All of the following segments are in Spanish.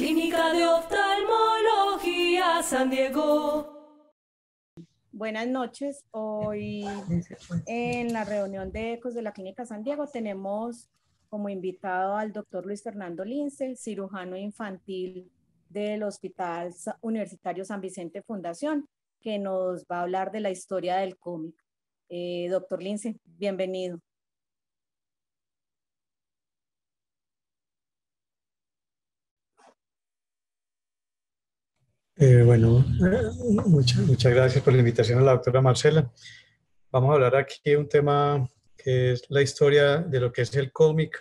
Clínica de Oftalmología San Diego. Buenas noches. Hoy en la reunión de ecos de la Clínica San Diego tenemos como invitado al doctor Luis Fernando Lince, cirujano infantil del Hospital Universitario San Vicente Fundación, que nos va a hablar de la historia del cómic. Eh, doctor Lince, bienvenido. Eh, bueno, muchas, eh, muchas gracias por la invitación a la doctora Marcela. Vamos a hablar aquí de un tema que es la historia de lo que es el cómic,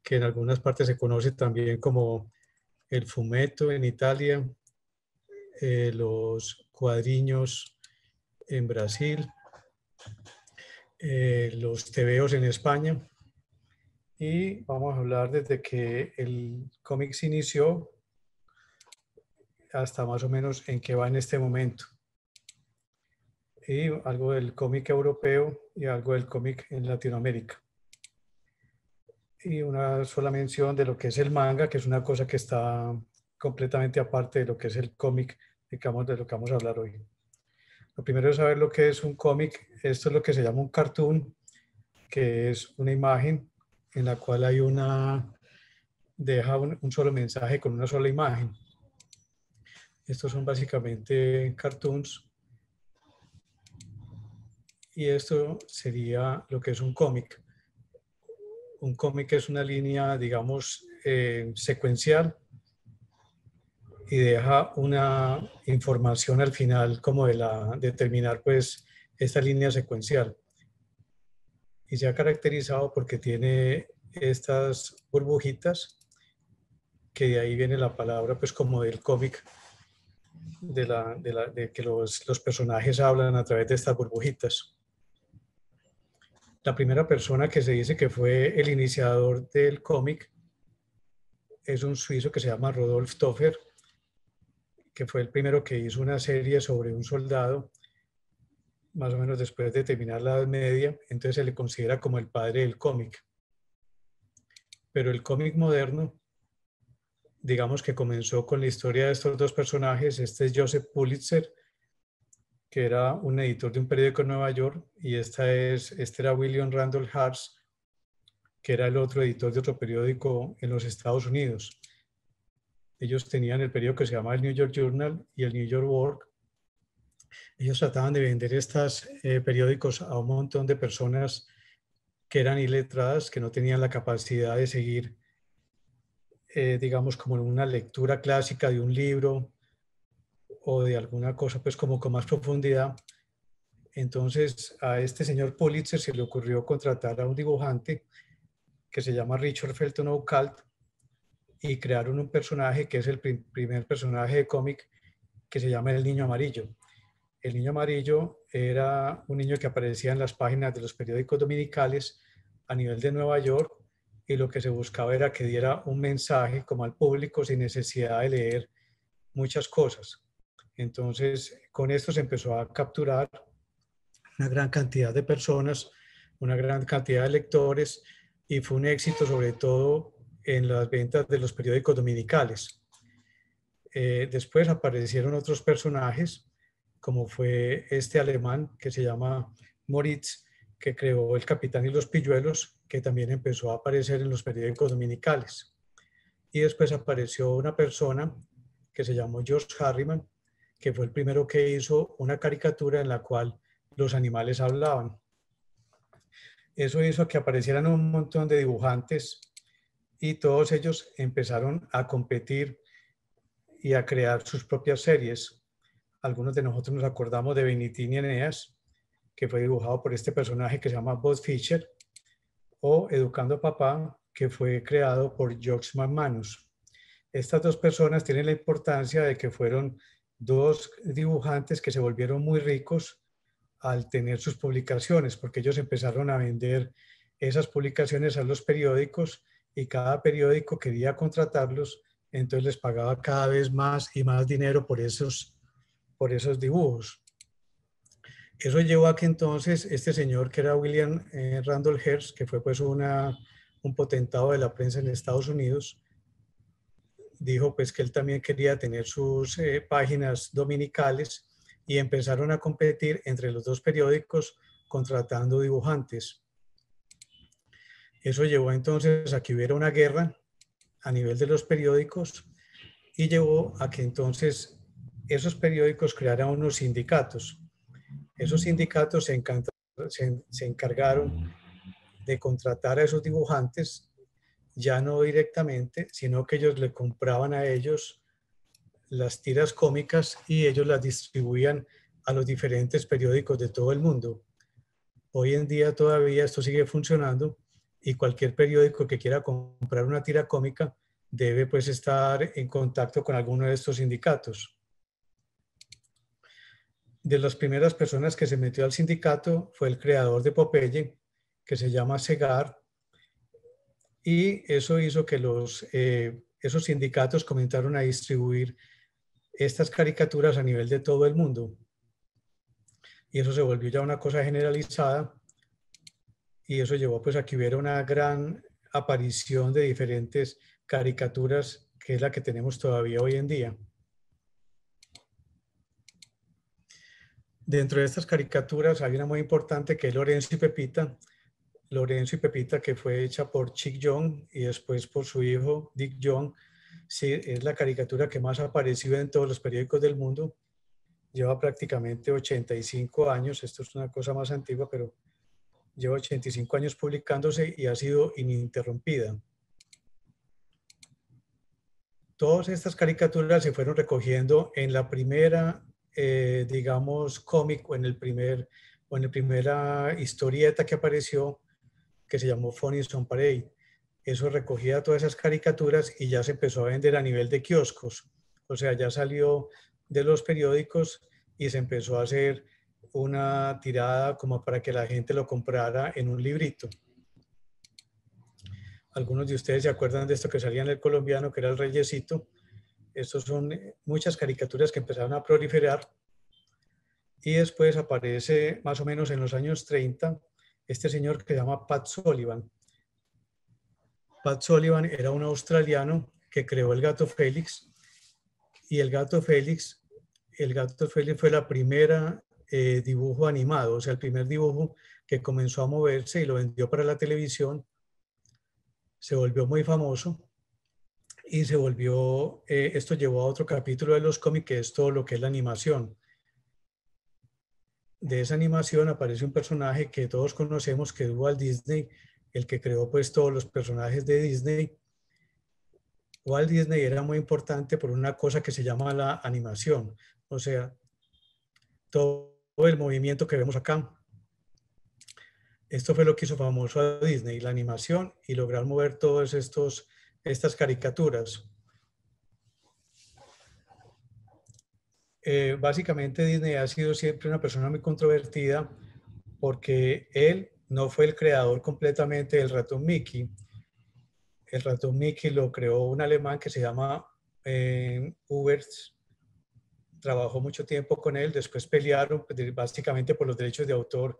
que en algunas partes se conoce también como el fumeto en Italia, eh, los cuadriños en Brasil, los tebeos en España. Y vamos a hablar desde que el cómic se inició hasta más o menos en qué va en este momento. Y algo del cómic europeo y algo del cómic en Latinoamérica. Y una sola mención de lo que es el manga, que es una cosa que está completamente aparte de lo que es el cómic, digamos, de lo que vamos a hablar hoy. Lo primero es saber lo que es un cómic. Esto es lo que se llama un cartoon, que es una imagen en la cual hay una, deja un solo mensaje con una sola imagen. Estos son básicamente cartoons. Y esto sería lo que es un cómic. Un cómic es una línea, digamos, eh, secuencial y deja una información al final como de, la, de terminar pues esta línea secuencial. Y se ha caracterizado porque tiene estas burbujitas que de ahí viene la palabra pues como del cómic de, la, que los, los, personajes hablan a través de estas burbujitas. La primera persona que se dice que fue el iniciador del cómic es un suizo que se llama Rodolf Toffer, que fue el primero que hizo una serie sobre un soldado, más o menos después de terminar la Edad Media, entonces se le considera como el padre del cómic. Pero el cómic moderno digamos que comenzó con la historia de estos dos personajes. Este es Joseph Pulitzer, que era un editor de un periódico en Nueva York, y esta es, este era William Randall Hearst, que era el otro editor de otro periódico en los Estados Unidos. Ellos tenían el periódico que se llamaba el New York Journal y el New York World. Ellos trataban de vender estos eh, periódicos a un montón de personas que eran iletradas, que no tenían la capacidad de seguir eh, digamos, como una lectura clásica de un libro o de alguna cosa, pues como con más profundidad. Entonces a este señor Pulitzer se le ocurrió contratar a un dibujante que se llama Richard Felton ocult y crearon un personaje que es el primer personaje de cómic que se llama El Niño Amarillo. El Niño Amarillo era un niño que aparecía en las páginas de los periódicos dominicales a nivel de Nueva York y lo que se buscaba era que diera un mensaje como al público sin necesidad de leer muchas cosas. Entonces, con esto se empezó a capturar una gran cantidad de personas, una gran cantidad de lectores y fue un éxito sobre todo en las ventas de los periódicos dominicales. Eh, después aparecieron otros personajes, como fue este alemán que se llama Moritz, que creó El Capitán y los Pilluelos, que también empezó a aparecer en los periódicos dominicales. Y después apareció una persona que se llamó George Harriman, que fue el primero que hizo una caricatura en la cual los animales hablaban. Eso hizo que aparecieran un montón de dibujantes y todos ellos empezaron a competir y a crear sus propias series. Algunos de nosotros nos acordamos de y Eneas, que fue dibujado por este personaje que se llama Bob Fischer, o Educando a Papá, que fue creado por George Manos. Estas dos personas tienen la importancia de que fueron dos dibujantes que se volvieron muy ricos al tener sus publicaciones, porque ellos empezaron a vender esas publicaciones a los periódicos y cada periódico quería contratarlos, entonces les pagaba cada vez más y más dinero por esos, por esos dibujos. Eso llevó a que entonces este señor, que era William eh, Randolph Hearst, que fue pues un potentado de la prensa en Estados Unidos, dijo pues que él también quería tener sus eh, páginas dominicales y empezaron a competir entre los dos periódicos contratando dibujantes. Eso llevó entonces a que hubiera una guerra a nivel de los periódicos y llevó a que entonces esos periódicos crearan unos sindicatos esos sindicatos se, encargaron de contratar a esos dibujantes, ya no directamente, sino que ellos le compraban a ellos las tiras cómicas y ellos las distribuían a los diferentes periódicos de todo el mundo. Hoy en día todavía esto sigue funcionando y cualquier periódico que quiera comprar una tira cómica debe pues estar en contacto con alguno de estos sindicatos de las primeras personas que se metió al sindicato fue el creador de Popeye, que se llama Segar, y eso hizo que los, eh, esos sindicatos comenzaron a distribuir estas caricaturas a nivel de todo el mundo. Y eso se volvió ya una cosa generalizada y eso llevó pues a que hubiera una gran aparición de diferentes caricaturas, que es la que tenemos todavía hoy en día. Dentro de estas caricaturas hay una muy importante que es Lorenzo y Pepita. Lorenzo y Pepita que fue hecha por Chick Young y después por su hijo Dick Young. Sí, es la caricatura que más ha aparecido en todos los periódicos del mundo. Lleva prácticamente 85 años. Esto es una cosa más antigua, pero lleva 85 años publicándose y ha sido ininterrumpida. Todas estas caricaturas se fueron recogiendo en la primera eh, digamos, cómico en, el primer, o en la primera historieta que apareció, que se llamó Funny Stone Parade. Eso recogía todas esas caricaturas y ya se empezó a vender a nivel de kioscos. O sea, ya salió de los periódicos y se empezó a hacer una tirada como para que la gente lo comprara en un librito. Algunos de ustedes se acuerdan de esto que salía en el colombiano, que era el reyesito, estos son eh, muchas caricaturas que empezaron a proliferar y después aparece más o menos en los años 30 este señor que se llama Pat Sullivan. Pat Sullivan era un australiano que creó el gato Félix y el gato Félix, el gato Félix fue la primera eh, dibujo animado, o sea, el primer dibujo que comenzó a moverse y lo vendió para la televisión. Se volvió muy famoso y se volvió, eh, esto llevó a otro capítulo de los cómics que es todo lo que es la animación. De esa animación aparece un personaje que todos conocemos que es Walt Disney, el que creó pues todos los personajes de Disney. Walt Disney era muy importante por una cosa que se llama la animación, o sea, todo el movimiento que vemos acá. Esto fue lo que hizo famoso a Disney, la animación y lograr mover todos estos estas caricaturas. Eh, básicamente Disney ha sido siempre una persona muy controvertida porque él no fue el creador completamente del ratón Mickey. El ratón Mickey lo creó un alemán que se llama eh, Hubert. Trabajó mucho tiempo con él, después pelearon pues, básicamente por los derechos de autor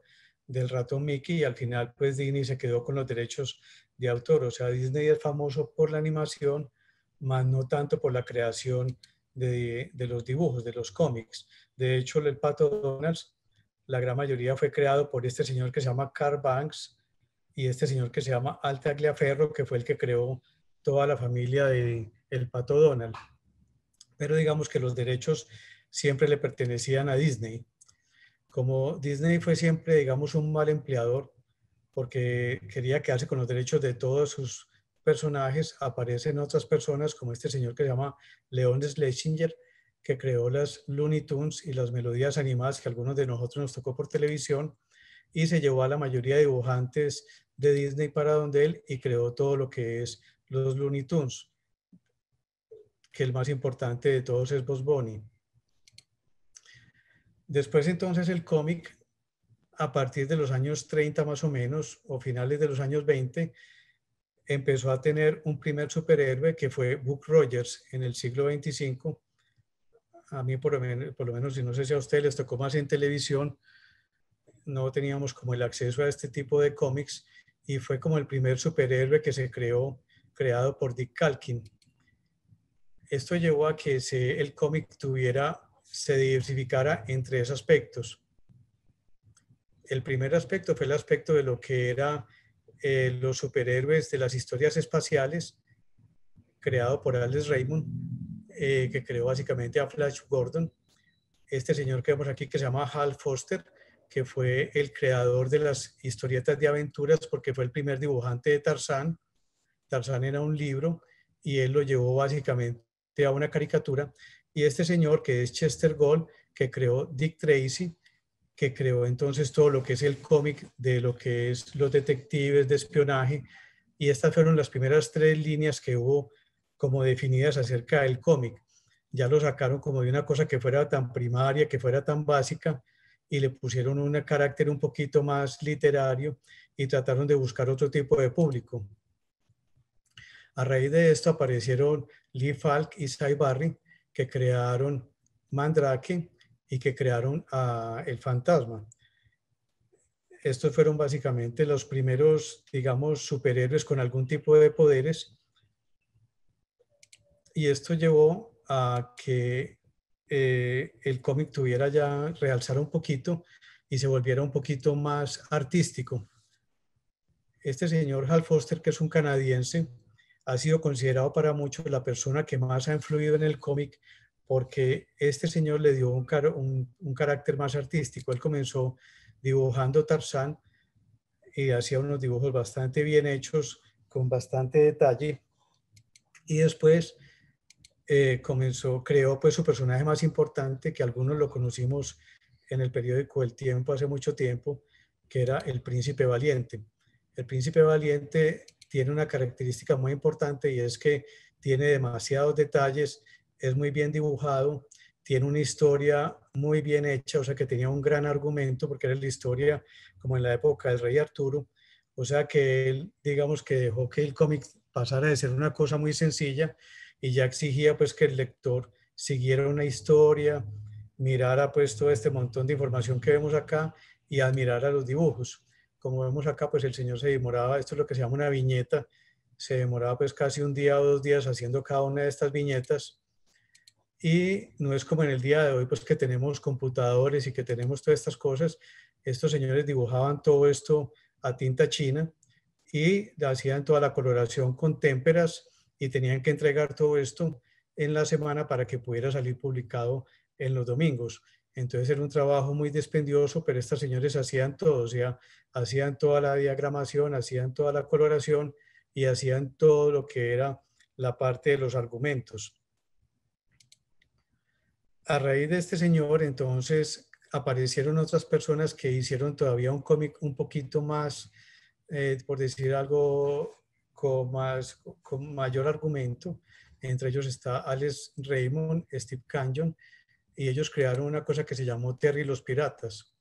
del ratón Mickey y al final pues Disney se quedó con los derechos de autor. O sea, Disney es famoso por la animación, más no tanto por la creación de, los dibujos, de los cómics. De hecho, el Pato Donald, la gran mayoría fue creado por este señor que se llama Carl Banks y este señor que se llama Al Ferro que fue el que creó toda la familia de el Pato Donald. Pero digamos que los derechos siempre le pertenecían a Disney como Disney fue siempre, digamos, un mal empleador, porque quería quedarse con los derechos de todos sus personajes, aparecen otras personas como este señor que se llama León Schlesinger, que creó las Looney Tunes y las melodías animadas que algunos de nosotros nos tocó por televisión, y se llevó a la mayoría de dibujantes de Disney para donde él y creó todo lo que es los Looney Tunes, que el más importante de todos es Boss Bunny. Después entonces el cómic, a partir de los años 30 más o menos, o finales de los años 20, empezó a tener un primer superhéroe que fue Buck Rogers en el siglo 25. A mí por lo menos, por no sé si a usted les tocó más en televisión, no teníamos como el acceso a este tipo de cómics y fue como el primer superhéroe que se creó, creado por Dick Calkin. Esto llevó a que el cómic tuviera se diversificara en tres aspectos. El primer aspecto fue el aspecto de lo que era eh, los superhéroes de las historias espaciales, creado por Alex Raymond, eh, que creó básicamente a Flash Gordon. Este señor que vemos aquí, que se llama Hal Foster, que fue el creador de las historietas de aventuras, porque fue el primer dibujante de Tarzán. Tarzán era un libro y él lo llevó básicamente a una caricatura y este señor que es Chester Gold, que creó Dick Tracy, que creó entonces todo lo que es el cómic de lo que es los detectives de espionaje, y estas fueron las primeras tres líneas que hubo como definidas acerca del cómic. Ya lo sacaron como de una cosa que fuera tan primaria, que fuera tan básica, y le pusieron un carácter un poquito más literario y trataron de buscar otro tipo de público. A raíz de esto aparecieron Lee Falk y Cy Barry, que crearon Mandrake y que crearon El Fantasma. Estos fueron básicamente los primeros, digamos, superhéroes con algún tipo de poderes. Y esto llevó a que eh, el cómic tuviera ya, realzar un poquito y se volviera un poquito más artístico. Este señor Hal Foster, que es un canadiense, ha sido considerado para muchos la persona que más ha influido en el cómic porque este señor le dio un, carácter más artístico. Él comenzó dibujando Tarzán y hacía unos dibujos bastante bien hechos, con bastante detalle. Y después eh, comenzó, creó pues su personaje más importante, que algunos lo conocimos en el periódico El Tiempo hace mucho tiempo, que era el Príncipe Valiente. El Príncipe Valiente tiene una característica muy importante y es que tiene demasiados detalles, es muy bien dibujado, tiene una historia muy bien hecha, o sea que tenía un gran argumento porque era la historia como en la época del rey Arturo, o sea que él digamos que dejó que el cómic pasara de ser una cosa muy sencilla y ya exigía pues que el lector siguiera una historia, mirara pues todo este montón de información que vemos acá y admirara los dibujos como vemos acá, pues el señor se demoraba, esto es lo que se llama una viñeta, se demoraba pues casi un día o dos días haciendo cada una de estas viñetas y no es como en el día de hoy, pues que tenemos computadores y que tenemos todas estas cosas. Estos señores dibujaban todo esto a tinta china y hacían toda la coloración con témperas y tenían que entregar todo esto en la semana para que pudiera salir publicado en los domingos. Entonces era un trabajo muy despendioso pero estas señores hacían todo, o sea, hacían toda la diagramación, hacían toda la coloración y hacían todo lo que era la parte de los argumentos. A raíz de este señor, entonces, aparecieron otras personas que hicieron todavía un cómic un poquito más, eh, por decir algo, con, más, con mayor argumento. Entre ellos está Alex Raymond, Steve Canyon, y ellos crearon una cosa que se llamó Terry los Piratas.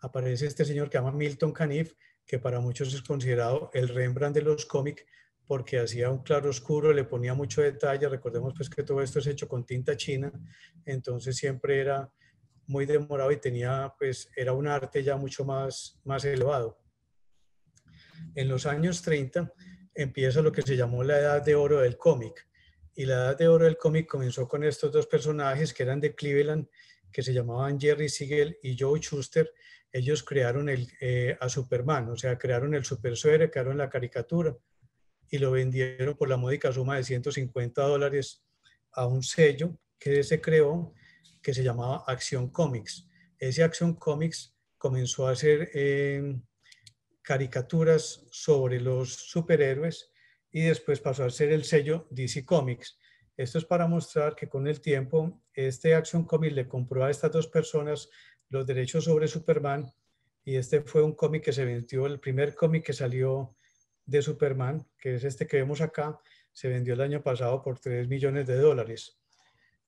Aparece este señor que llama Milton Caniff, que para muchos es considerado el Rembrandt de los cómics porque hacía un claro oscuro, le ponía mucho detalle, recordemos pues que todo esto es hecho con tinta china, entonces siempre era muy demorado y tenía pues era un arte ya mucho más más elevado. En los años 30 empieza lo que se llamó la edad de oro del cómic y la edad de oro del cómic comenzó con estos dos personajes que eran de Cleveland, que se llamaban Jerry Siegel y Joe Schuster. Ellos crearon el, eh, a Superman, o sea, crearon el Super crearon la caricatura y lo vendieron por la módica suma de 150 dólares a un sello que se creó que se llamaba Action Comics. Ese Action Comics comenzó a hacer eh, caricaturas sobre los superhéroes y después pasó a ser el sello DC Comics. Esto es para mostrar que con el tiempo este Action Comics le compró a estas dos personas los derechos sobre Superman y este fue un cómic que se vendió, el primer cómic que salió de Superman, que es este que vemos acá, se vendió el año pasado por 3 millones de dólares.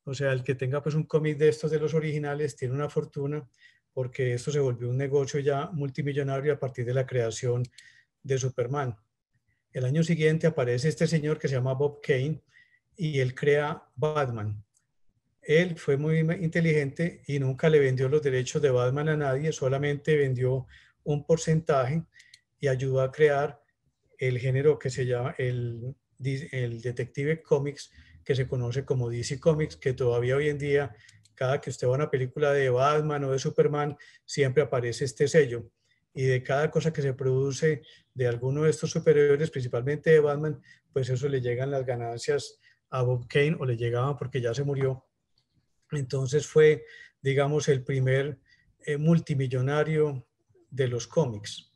O sea, el que tenga pues un cómic de estos de los originales tiene una fortuna porque esto se volvió un negocio ya multimillonario a partir de la creación de Superman el año siguiente aparece este señor que se llama Bob Kane y él crea Batman. Él fue muy inteligente y nunca le vendió los derechos de Batman a nadie, solamente vendió un porcentaje y ayudó a crear el género que se llama el, detective comics, que se conoce como DC Comics, que todavía hoy en día, cada que usted va a una película de Batman o de Superman, siempre aparece este sello y de cada cosa que se produce de alguno de estos superiores, principalmente de Batman, pues eso le llegan las ganancias a Bob Kane o le llegaban porque ya se murió. Entonces fue, digamos, el primer eh, multimillonario de los cómics.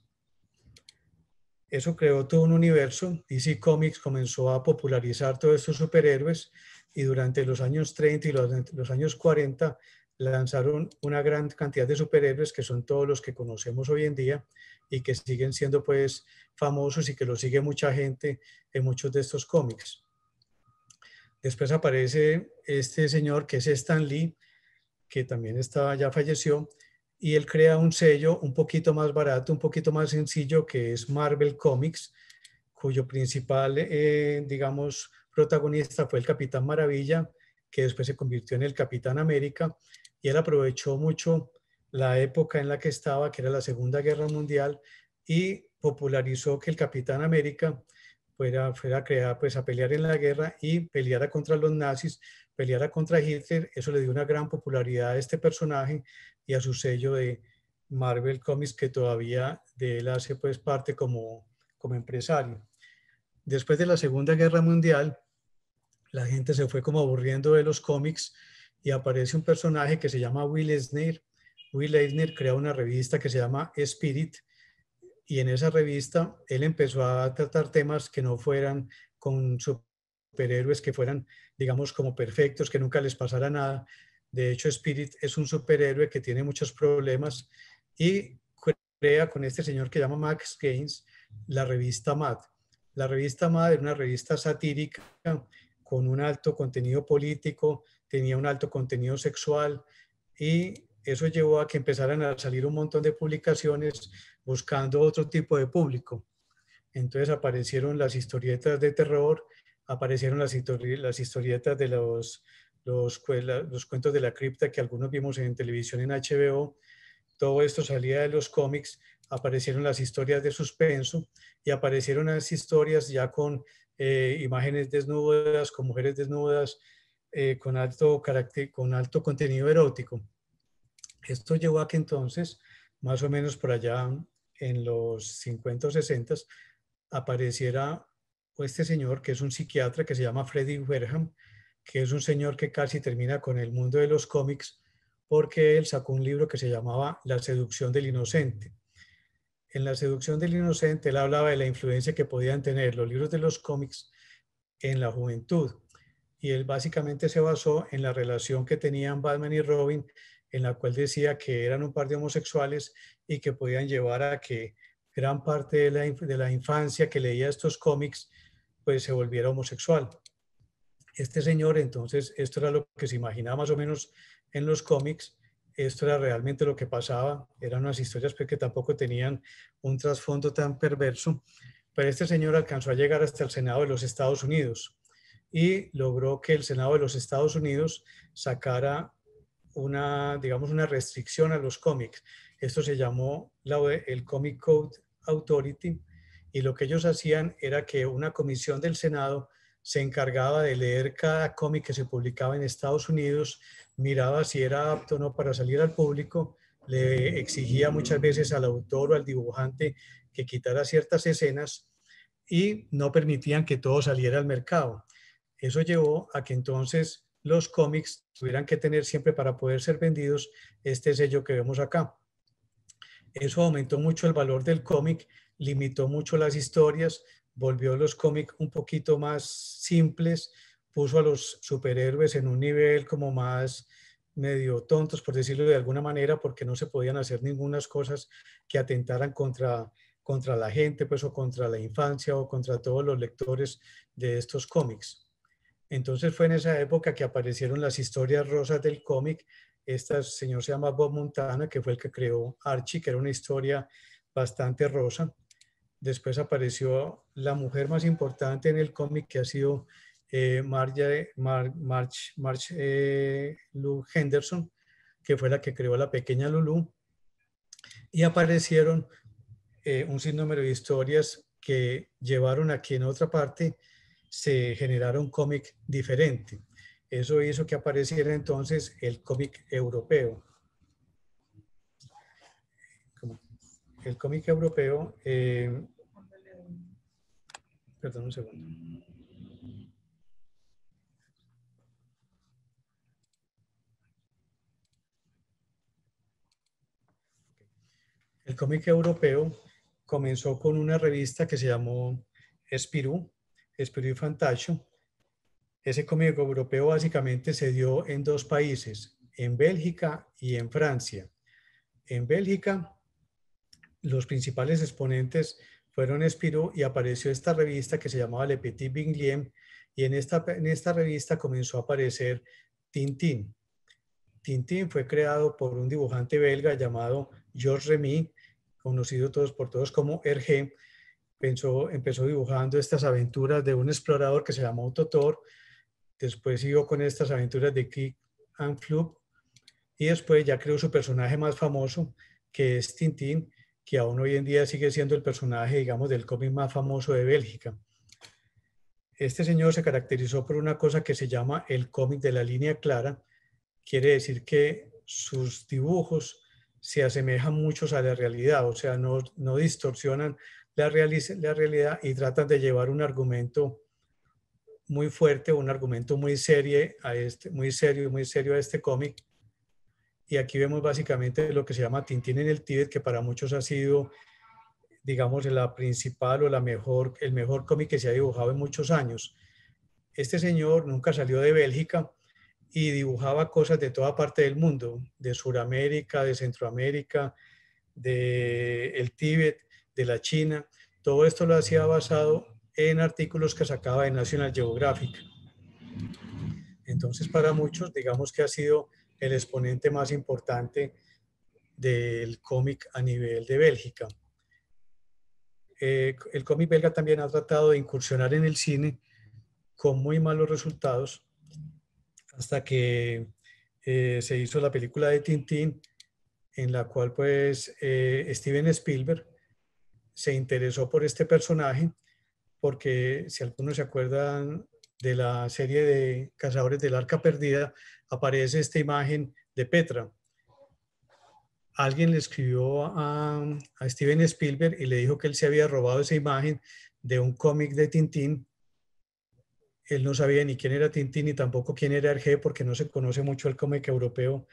Eso creó todo un universo. DC Comics comenzó a popularizar todos estos superhéroes y durante los años 30 y los años 40 lanzaron una gran cantidad de superhéroes que son todos los que conocemos hoy en día y que siguen siendo pues famosos y que lo sigue mucha gente en muchos de estos cómics. Después aparece este señor que es Stan Lee, que también estaba ya falleció, y él crea un sello un poquito más barato, un poquito más sencillo, que es Marvel Comics, cuyo principal, eh, digamos, protagonista fue el Capitán Maravilla, que después se convirtió en el Capitán América, y él aprovechó mucho la época en la que estaba, que era la Segunda Guerra Mundial, y popularizó que el Capitán América fuera, fuera creada pues, a pelear en la guerra y peleara contra los nazis, peleara contra Hitler. Eso le dio una gran popularidad a este personaje y a su sello de Marvel Comics, que todavía de él hace pues, parte como, como empresario. Después de la Segunda Guerra Mundial, la gente se fue como aburriendo de los cómics y aparece un personaje que se llama Will Eisner. Will Eisner crea una revista que se llama Spirit y en esa revista él empezó a tratar temas que no fueran con superhéroes, que fueran, digamos, como perfectos, que nunca les pasara nada. De hecho, Spirit es un superhéroe que tiene muchos problemas y crea con este señor que llama Max Gaines la revista Mad. La revista Mad es una revista satírica con un alto contenido político, tenía un alto contenido sexual y eso llevó a que empezaran a salir un montón de publicaciones buscando otro tipo de público. Entonces aparecieron las historietas de terror, aparecieron las, las historietas de los, los, cuentos de la cripta que algunos vimos en televisión en HBO, todo esto salía de los cómics, aparecieron las historias de suspenso y aparecieron las historias ya con eh, imágenes desnudas, con mujeres desnudas, eh, con, alto con alto contenido erótico. Esto llevó a que entonces, más o menos por allá en los 50 o 60, apareciera este señor que es un psiquiatra que se llama Freddy Werham, que es un señor que casi termina con el mundo de los cómics porque él sacó un libro que se llamaba La seducción del inocente. En La seducción del inocente él hablaba de la influencia que podían tener los libros de los cómics en la juventud. Y él básicamente se basó en la relación que tenían Batman y Robin, en la cual decía que eran un par de homosexuales y que podían llevar a que gran parte de la, de la infancia que leía estos cómics pues se volviera homosexual. Este señor entonces, esto era lo que se imaginaba más o menos en los cómics, esto era realmente lo que pasaba, eran unas historias pues, que tampoco tenían un trasfondo tan perverso, pero este señor alcanzó a llegar hasta el Senado de los Estados Unidos y logró que el Senado de los Estados Unidos sacara una, digamos, una restricción a los cómics. Esto se llamó la, el Comic Code Authority y lo que ellos hacían era que una comisión del Senado se encargaba de leer cada cómic que se publicaba en Estados Unidos, miraba si era apto o no para salir al público, le exigía muchas veces al autor o al dibujante que quitara ciertas escenas y no permitían que todo saliera al mercado. Eso llevó a que entonces los cómics tuvieran que tener siempre para poder ser vendidos este sello que vemos acá. Eso aumentó mucho el valor del cómic, limitó mucho las historias, volvió los cómics un poquito más simples, puso a los superhéroes en un nivel como más medio tontos, por decirlo de alguna manera, porque no se podían hacer ninguna cosas que atentaran contra, contra la gente, pues, o contra la infancia, o contra todos los lectores de estos cómics. Entonces fue en esa época que aparecieron las historias rosas del cómic. Este señor se llama Bob Montana, que fue el que creó Archie, que era una historia bastante rosa. Después apareció la mujer más importante en el cómic, que ha sido eh, Marja, March, March eh, Lou Henderson, que fue la que creó la pequeña Lulu. Y aparecieron eh, un sinnúmero de historias que llevaron a que en otra parte se generara un cómic diferente. Eso hizo que apareciera entonces el cómic europeo. El cómic europeo eh, un segundo. El cómic europeo comenzó con una revista que se llamó Espirú, Espirú y Fantasio. Ese cómic europeo básicamente se dio en dos países, en Bélgica y en Francia. En Bélgica, los principales exponentes fueron Espirú y apareció esta revista que se llamaba Le Petit Binglien y en esta, en esta revista comenzó a aparecer Tintín. Tintín fue creado por un dibujante belga llamado Georges Remy, conocido todos por todos como Hergé. Pensó, empezó dibujando estas aventuras de un explorador que se llamó Totor, después siguió con estas aventuras de Kick and Flop y después ya creó su personaje más famoso que es Tintín que aún hoy en día sigue siendo el personaje, digamos, del cómic más famoso de Bélgica. Este señor se caracterizó por una cosa que se llama el cómic de la línea clara. Quiere decir que sus dibujos se asemejan mucho a la realidad, o sea, no, distorsionan la, la realidad y tratan de llevar un argumento muy fuerte, un argumento muy, serio a este, muy serio muy serio a este cómic y aquí vemos básicamente lo que se llama Tintín en el Tíbet, que para muchos ha sido, digamos, la principal o la mejor, el mejor cómic que se ha dibujado en muchos años. Este señor nunca salió de Bélgica y dibujaba cosas de toda parte del mundo, de Sudamérica, de Centroamérica, de el Tíbet, de la China. Todo esto lo hacía basado en artículos que sacaba de National Geographic. Entonces, para muchos, digamos que ha sido el exponente más importante del cómic a nivel de Bélgica. Eh, el cómic belga también ha tratado de incursionar en el cine con muy malos resultados hasta que eh, se hizo la película de Tintín en la cual pues eh, Steven Spielberg se interesó por este personaje porque si algunos se acuerdan de la serie de Cazadores del Arca Perdida, aparece esta imagen de Petra. Alguien le escribió a, Steven Spielberg y le dijo que él se había robado esa imagen de un cómic de Tintín. Él no sabía ni quién era Tintín ni tampoco quién era Hergé porque no se conoce mucho el cómic europeo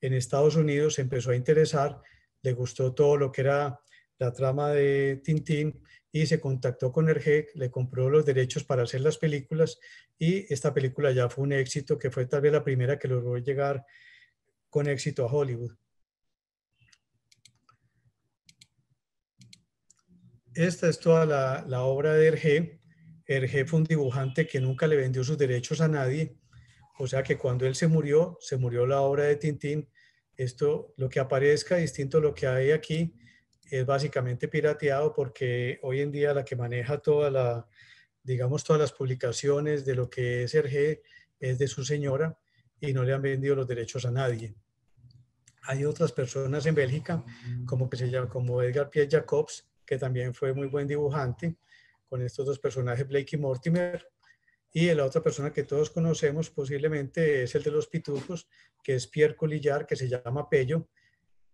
en Estados Unidos. Se empezó a interesar, le gustó todo lo que era la trama de Tintín y se contactó con Erge, le compró los derechos para hacer las películas y esta película ya fue un éxito que fue tal vez la primera que logró llegar con éxito a Hollywood. Esta es toda la, obra de Erge. Erge fue un dibujante que nunca le vendió sus derechos a nadie. O sea que cuando él se murió, se murió la obra de Tintín. Esto, lo que aparezca distinto a lo que hay aquí, es básicamente pirateado porque hoy en día la que maneja toda la, digamos, todas las publicaciones de lo que es RG es de su señora y no le han vendido los derechos a nadie. Hay otras personas en Bélgica, como, que se llama, como Edgar Pierre Jacobs, que también fue muy buen dibujante, con estos dos personajes, Blake y Mortimer. Y la otra persona que todos conocemos posiblemente es el de los pitufos, que es Pierre Colillard, que se llama Pello,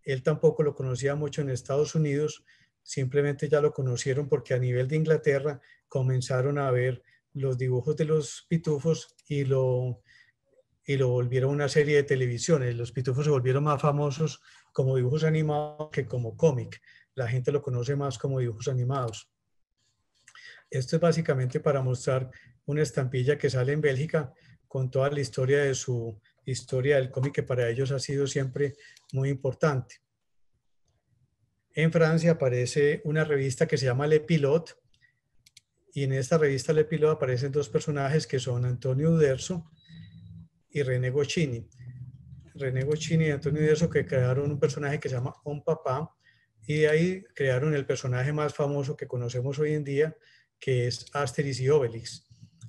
él tampoco lo conocía mucho en Estados Unidos, simplemente ya lo conocieron porque a nivel de Inglaterra comenzaron a ver los dibujos de los pitufos y lo, y lo volvieron una serie de televisiones. Los pitufos se volvieron más famosos como dibujos animados que como cómic. La gente lo conoce más como dibujos animados. Esto es básicamente para mostrar una estampilla que sale en Bélgica con toda la historia de su historia del cómic que para ellos ha sido siempre muy importante. En Francia aparece una revista que se llama Le Pilote y en esta revista Le Pilote aparecen dos personajes que son Antonio Uderzo y René Gocchini. René Gocchini y Antonio Uderzo que crearon un personaje que se llama Un Papá y de ahí crearon el personaje más famoso que conocemos hoy en día que es Asterix y Obelix.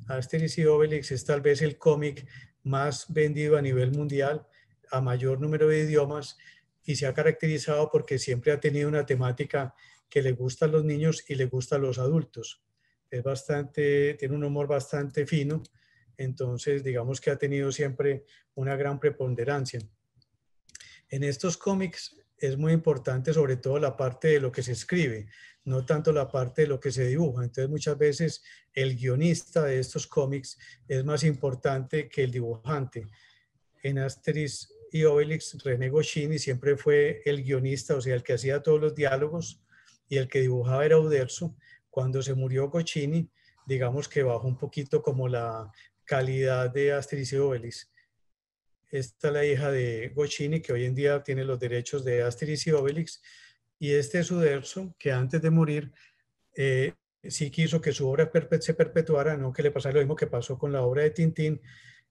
Asterix y Obelix es tal vez el cómic más vendido a nivel mundial, a mayor número de idiomas y se ha caracterizado porque siempre ha tenido una temática que le gusta a los niños y le gusta a los adultos. Es bastante, tiene un humor bastante fino, entonces digamos que ha tenido siempre una gran preponderancia. En estos cómics es muy importante sobre todo la parte de lo que se escribe, no tanto la parte de lo que se dibuja. Entonces muchas veces el guionista de estos cómics es más importante que el dibujante. En Asterix y Obelix, René Goscinny siempre fue el guionista, o sea, el que hacía todos los diálogos y el que dibujaba era Uderzo. Cuando se murió Goscinny, digamos que bajó un poquito como la calidad de Asterix y Obelix esta es la hija de Gocini, que hoy en día tiene los derechos de Asterix y Obelix. Y este es Uderzo, que antes de morir eh, sí quiso que su obra se perpetuara, no que le pasara lo mismo que pasó con la obra de Tintín,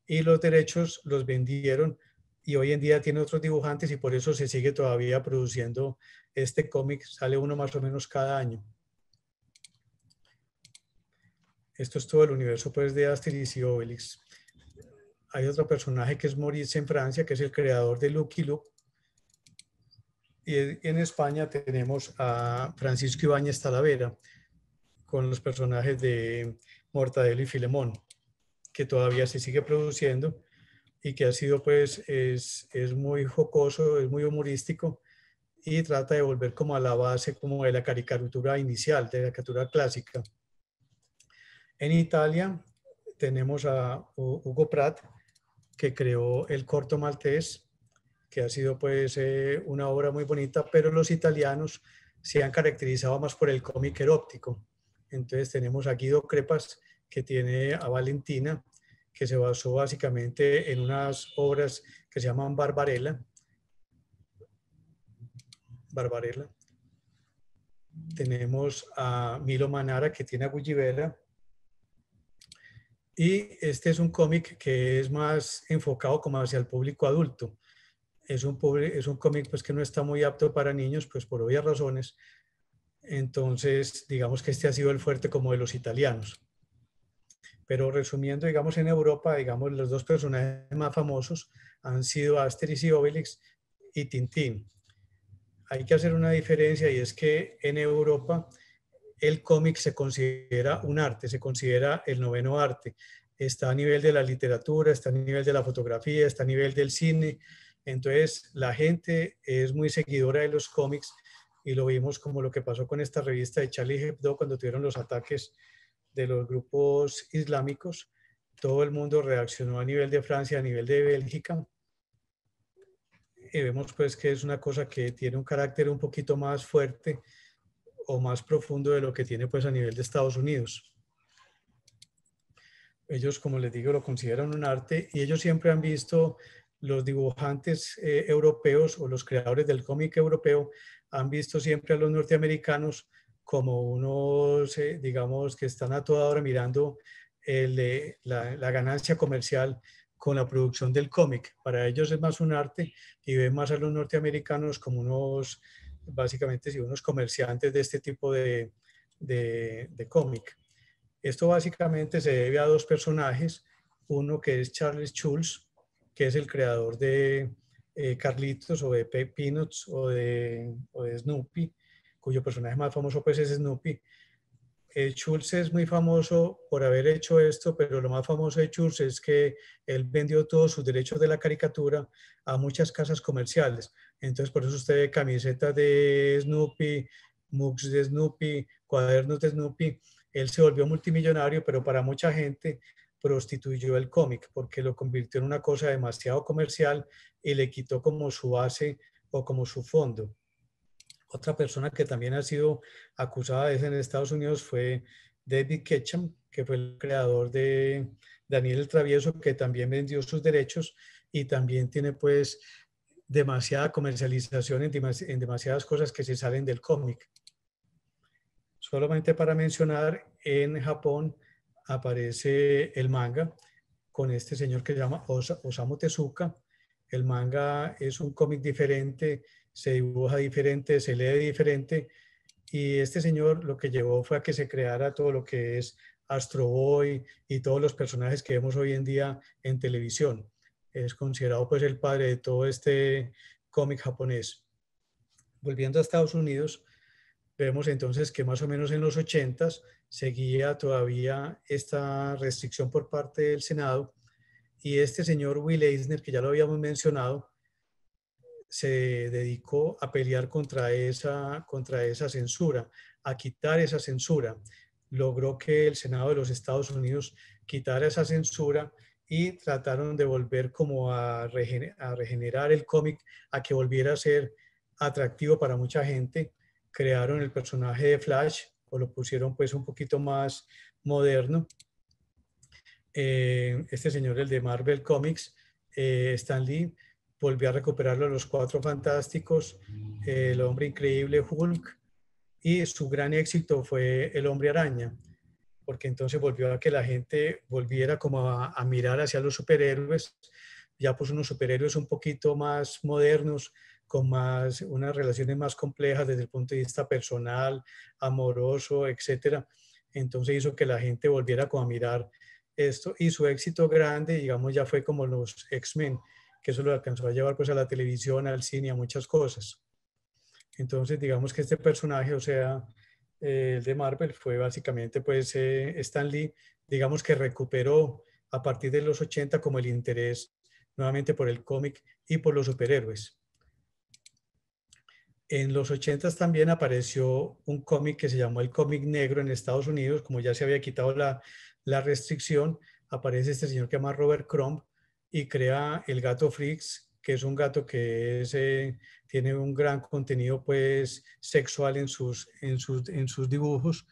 y los derechos los vendieron y hoy en día tiene otros dibujantes y por eso se sigue todavía produciendo este cómic, sale uno más o menos cada año. Esto es todo el universo pues de Asterix y Obelix hay otro personaje que es Moritz en Francia, que es el creador de Lucky Luke. Y en España tenemos a Francisco Ibáñez Talavera con los personajes de Mortadelo y Filemón, que todavía se sigue produciendo y que ha sido pues, es, es muy jocoso, es muy humorístico y trata de volver como a la base como de la caricatura inicial, de la caricatura clásica. En Italia tenemos a Hugo Pratt, que creó el corto maltés, que ha sido pues eh, una obra muy bonita, pero los italianos se han caracterizado más por el cómic eróptico. Entonces tenemos a Guido Crepas, que tiene a Valentina, que se basó básicamente en unas obras que se llaman Barbarella. Barbarella. Tenemos a Milo Manara, que tiene a Gullivera, y este es un cómic que es más enfocado como hacia el público adulto. Es un, es un cómic pues, que no está muy apto para niños, pues por obvias razones. Entonces, digamos que este ha sido el fuerte como de los italianos. Pero resumiendo, digamos, en Europa, digamos, los dos personajes más famosos han sido Asterix y Obelix y Tintín. Hay que hacer una diferencia y es que en Europa el cómic se considera un arte, se considera el noveno arte. Está a nivel de la literatura, está a nivel de la fotografía, está a nivel del cine. Entonces, la gente es muy seguidora de los cómics y lo vimos como lo que pasó con esta revista de Charlie Hebdo cuando tuvieron los ataques de los grupos islámicos. Todo el mundo reaccionó a nivel de Francia, a nivel de Bélgica. Y vemos pues que es una cosa que tiene un carácter un poquito más fuerte o más profundo de lo que tiene pues a nivel de Estados Unidos. Ellos, como les digo, lo consideran un arte y ellos siempre han visto los dibujantes eh, europeos o los creadores del cómic europeo han visto siempre a los norteamericanos como unos, eh, digamos, que están a toda hora mirando la, la ganancia comercial con la producción del cómic. Para ellos es más un arte y ven más a los norteamericanos como unos básicamente si unos comerciantes de este tipo de, de, cómic. Esto básicamente se debe a dos personajes, uno que es Charles Schulz, que es el creador de eh, Carlitos o de Peanuts o de, o de Snoopy, cuyo personaje más famoso pues es Snoopy, el Schulz es muy famoso por haber hecho esto, pero lo más famoso de Schulz es que él vendió todos sus derechos de la caricatura a muchas casas comerciales. Entonces, por eso usted ve camisetas de Snoopy, mugs de Snoopy, cuadernos de Snoopy. Él se volvió multimillonario, pero para mucha gente prostituyó el cómic porque lo convirtió en una cosa demasiado comercial y le quitó como su base o como su fondo. Otra persona que también ha sido acusada de eso en Estados Unidos fue David Ketchum, que fue el creador de Daniel el Travieso, que también vendió sus derechos y también tiene pues demasiada comercialización en, demasiadas cosas que se salen del cómic. Solamente para mencionar, en Japón aparece el manga con este señor que se llama Osamu Tezuka. El manga es un cómic diferente se dibuja diferente, se lee diferente. Y este señor lo que llevó fue a que se creara todo lo que es Astro Boy y todos los personajes que vemos hoy en día en televisión. Es considerado pues el padre de todo este cómic japonés. Volviendo a Estados Unidos, vemos entonces que más o menos en los 80 seguía todavía esta restricción por parte del Senado y este señor Will Eisner, que ya lo habíamos mencionado, se dedicó a pelear contra esa, contra esa censura, a quitar esa censura. Logró que el Senado de los Estados Unidos quitara esa censura y trataron de volver como a, regenerar el cómic, a que volviera a ser atractivo para mucha gente. Crearon el personaje de Flash o lo pusieron pues un poquito más moderno. Eh, este señor, el de Marvel Comics, eh, Stan Lee, volvió a recuperarlo Los Cuatro Fantásticos, El Hombre Increíble, Hulk, y su gran éxito fue El Hombre Araña, porque entonces volvió a que la gente volviera como a, mirar hacia los superhéroes, ya pues unos superhéroes un poquito más modernos, con más, unas relaciones más complejas desde el punto de vista personal, amoroso, etcétera. Entonces hizo que la gente volviera como a mirar esto y su éxito grande, digamos, ya fue como los X-Men, que eso lo alcanzó a llevar pues a la televisión, al cine, a muchas cosas. Entonces, digamos que este personaje, o sea, eh, el de Marvel fue básicamente pues eh, Stan Lee, digamos que recuperó a partir de los 80 como el interés nuevamente por el cómic y por los superhéroes. En los 80 también apareció un cómic que se llamó el cómic negro en Estados Unidos, como ya se había quitado la, la restricción, aparece este señor que se llama Robert Crumb, y crea el gato freaks que es un gato que eh, tiene un gran contenido pues, sexual en sus, dibujos.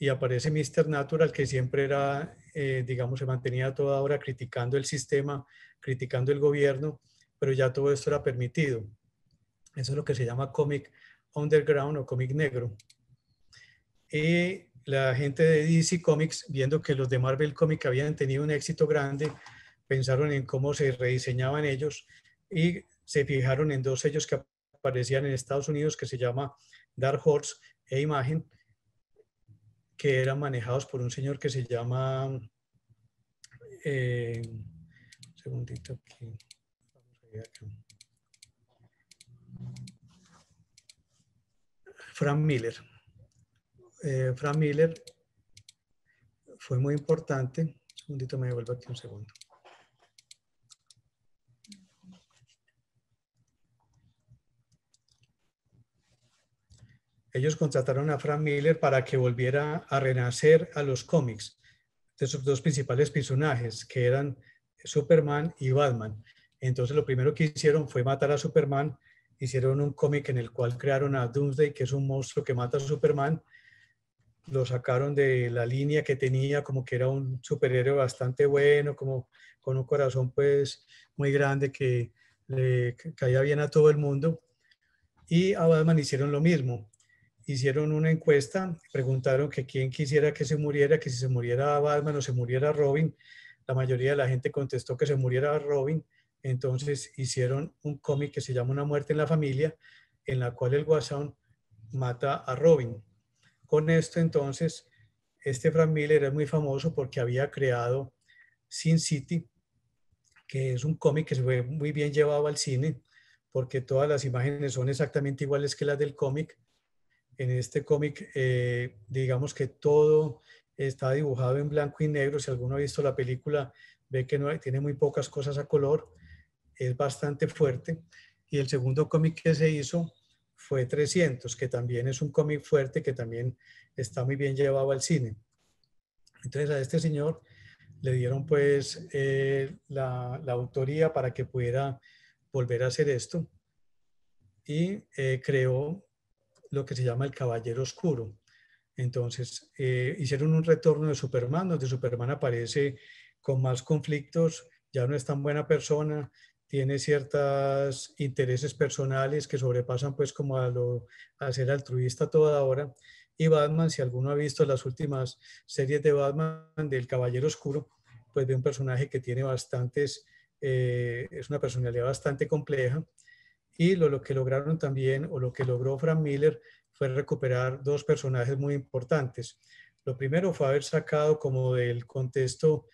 Y aparece Mister Natural, que siempre era, eh, digamos, se mantenía toda hora criticando el sistema, criticando el gobierno, pero ya todo esto era permitido. Eso es lo que se llama cómic underground o cómic negro. Y la gente de DC Comics, viendo que los de Marvel Comics habían tenido un éxito grande, pensaron en cómo se rediseñaban ellos y se fijaron en dos sellos que aparecían en Estados Unidos que se llama Dark Horse e Imagen, que eran manejados por un señor que se llama... Eh, un segundito aquí. Frank Miller. Fran eh, Frank Miller fue muy importante. Un segundito, me devuelvo aquí un segundo. ellos contrataron a Frank Miller para que volviera a renacer a los cómics de sus dos principales personajes, que eran Superman y Batman. Entonces lo primero que hicieron fue matar a Superman, hicieron un cómic en el cual crearon a Doomsday, que es un monstruo que mata a Superman, lo sacaron de la línea que tenía, como que era un superhéroe bastante bueno, como con un corazón pues muy grande que le caía bien a todo el mundo. Y a Batman hicieron lo mismo hicieron una encuesta, preguntaron que quién quisiera que se muriera, que si se muriera Batman o se muriera Robin. La mayoría de la gente contestó que se muriera Robin. Entonces hicieron un cómic que se llama Una muerte en la familia, en la cual el Guasón mata a Robin. Con esto entonces, este Frank Miller es muy famoso porque había creado Sin City, que es un cómic que se fue muy bien llevado al cine, porque todas las imágenes son exactamente iguales que las del cómic en este cómic, eh, digamos que todo está dibujado en blanco y negro. Si alguno ha visto la película, ve que no, tiene muy pocas cosas a color, es bastante fuerte. Y el segundo cómic que se hizo fue 300, que también es un cómic fuerte, que también está muy bien llevado al cine. Entonces a este señor le dieron pues eh, la, autoría para que pudiera volver a hacer esto y eh, creó lo que se llama el Caballero Oscuro. Entonces, eh, hicieron un retorno de Superman, donde Superman aparece con más conflictos, ya no es tan buena persona, tiene ciertos intereses personales que sobrepasan pues como a, lo, a ser altruista toda hora. Y Batman, si alguno ha visto las últimas series de Batman del Caballero Oscuro, pues de un personaje que tiene bastantes, eh, es una personalidad bastante compleja y lo, que lograron también, o lo que logró Frank Miller, fue recuperar dos personajes muy importantes. Lo primero fue haber sacado como del contexto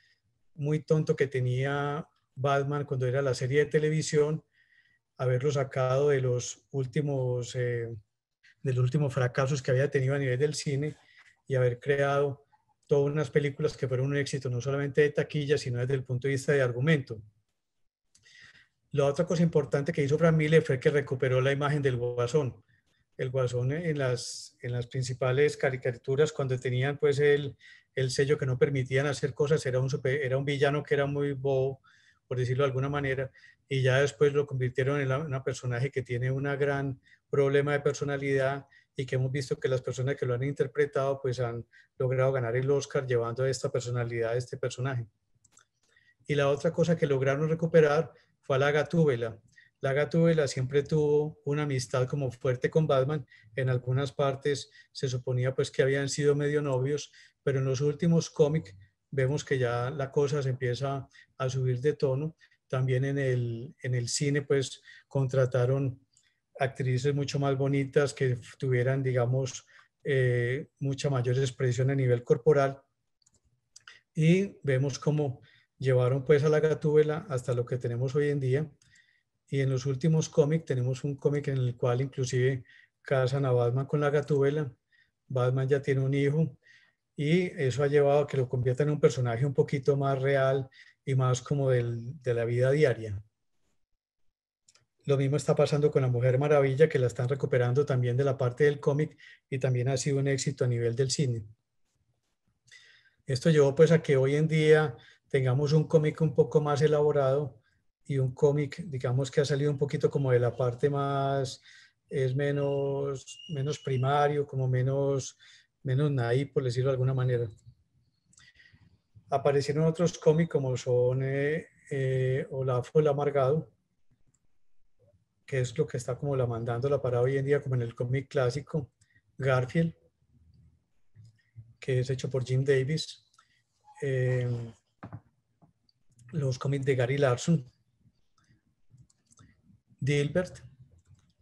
muy tonto que tenía Batman cuando era la serie de televisión, haberlo sacado de los últimos, eh, de los últimos fracasos que había tenido a nivel del cine y haber creado todas unas películas que fueron un éxito no solamente de taquilla, sino desde el punto de vista de argumento. La otra cosa importante que hizo Fran fue que recuperó la imagen del guasón. El guasón en las, en las principales caricaturas, cuando tenían pues el, sello que no permitían hacer cosas, era un, era un villano que era muy bobo, por decirlo de alguna manera, y ya después lo convirtieron en un personaje que tiene un gran problema de personalidad y que hemos visto que las personas que lo han interpretado pues han logrado ganar el Oscar llevando esta personalidad a este personaje. Y la otra cosa que lograron recuperar fue a la Gatúbela. La Gatúbela siempre tuvo una amistad como fuerte con Batman. En algunas partes se suponía pues que habían sido medio novios, pero en los últimos cómics vemos que ya la cosa se empieza a subir de tono. También en el, en el cine pues contrataron actrices mucho más bonitas que tuvieran, digamos, eh, mucha mayor expresión a nivel corporal. Y vemos cómo llevaron pues a la gatúbela hasta lo que tenemos hoy en día. Y en los últimos cómics tenemos un cómic en el cual inclusive casan a Batman con la gatúbela. Batman ya tiene un hijo y eso ha llevado a que lo convierta en un personaje un poquito más real y más como del, de la vida diaria. Lo mismo está pasando con la Mujer Maravilla, que la están recuperando también de la parte del cómic y también ha sido un éxito a nivel del cine. Esto llevó pues a que hoy en día tengamos un cómic un poco más elaborado y un cómic, digamos, que ha salido un poquito como de la parte más, es menos, menos primario, como menos, menos naí, por decirlo de alguna manera. Aparecieron otros cómics como son eh, o eh, Olafo el Amargado, que es lo que está como la mandando la parada hoy en día, como en el cómic clásico, Garfield, que es hecho por Jim Davis. Eh, los cómics de Gary Larson, Dilbert,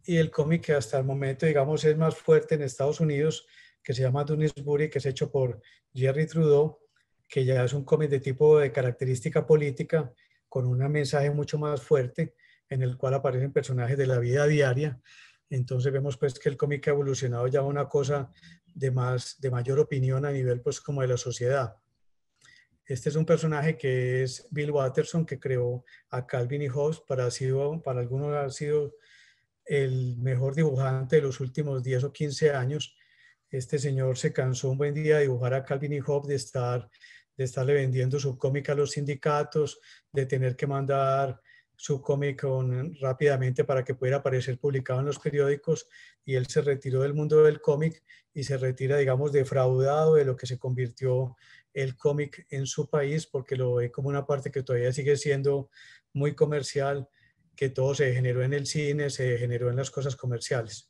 y el cómic que hasta el momento, digamos, es más fuerte en Estados Unidos, que se llama dunisbury que es hecho por Jerry Trudeau, que ya es un cómic de tipo de característica política, con un mensaje mucho más fuerte, en el cual aparecen personajes de la vida diaria. Entonces vemos pues que el cómic ha evolucionado ya a una cosa de, más, de mayor opinión a nivel pues como de la sociedad. Este es un personaje que es Bill Watterson, que creó a Calvin y Hobbes. Para, sido, para algunos ha sido el mejor dibujante de los últimos 10 o 15 años. Este señor se cansó un buen día de dibujar a Calvin y Hobbes, de, estar, de estarle vendiendo su cómica a los sindicatos, de tener que mandar su cómic rápidamente para que pudiera aparecer publicado en los periódicos y él se retiró del mundo del cómic y se retira, digamos, defraudado de lo que se convirtió el cómic en su país porque lo ve como una parte que todavía sigue siendo muy comercial, que todo se generó en el cine, se generó en las cosas comerciales.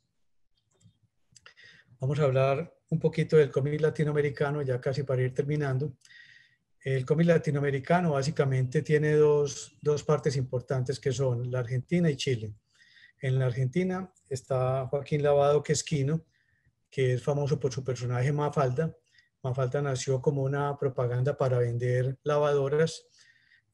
Vamos a hablar un poquito del cómic latinoamericano ya casi para ir terminando. El cómic latinoamericano básicamente tiene dos, partes importantes que son la Argentina y Chile. En la Argentina está Joaquín Lavado Quesquino, que es famoso por su personaje Mafalda. Mafalda nació como una propaganda para vender lavadoras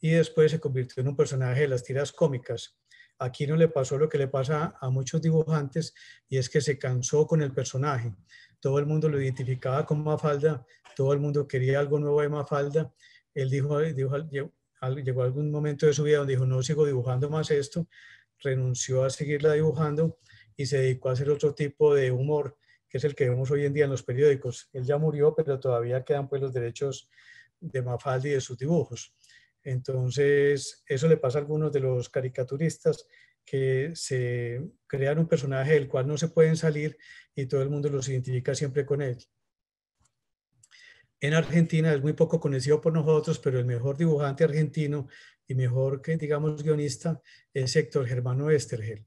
y después se convirtió en un personaje de las tiras cómicas. Aquí no le pasó lo que le pasa a muchos dibujantes y es que se cansó con el personaje. Todo el mundo lo identificaba con Mafalda todo el mundo quería algo nuevo de Mafalda. Él dijo, dijo llegó algún momento de su vida donde dijo, no sigo dibujando más esto, renunció a seguirla dibujando y se dedicó a hacer otro tipo de humor, que es el que vemos hoy en día en los periódicos. Él ya murió, pero todavía quedan pues los derechos de Mafalda y de sus dibujos. Entonces, eso le pasa a algunos de los caricaturistas que se crean un personaje del cual no se pueden salir y todo el mundo los identifica siempre con él en Argentina, es muy poco conocido por nosotros, pero el mejor dibujante argentino y mejor, digamos, guionista es Héctor Germano Estergel.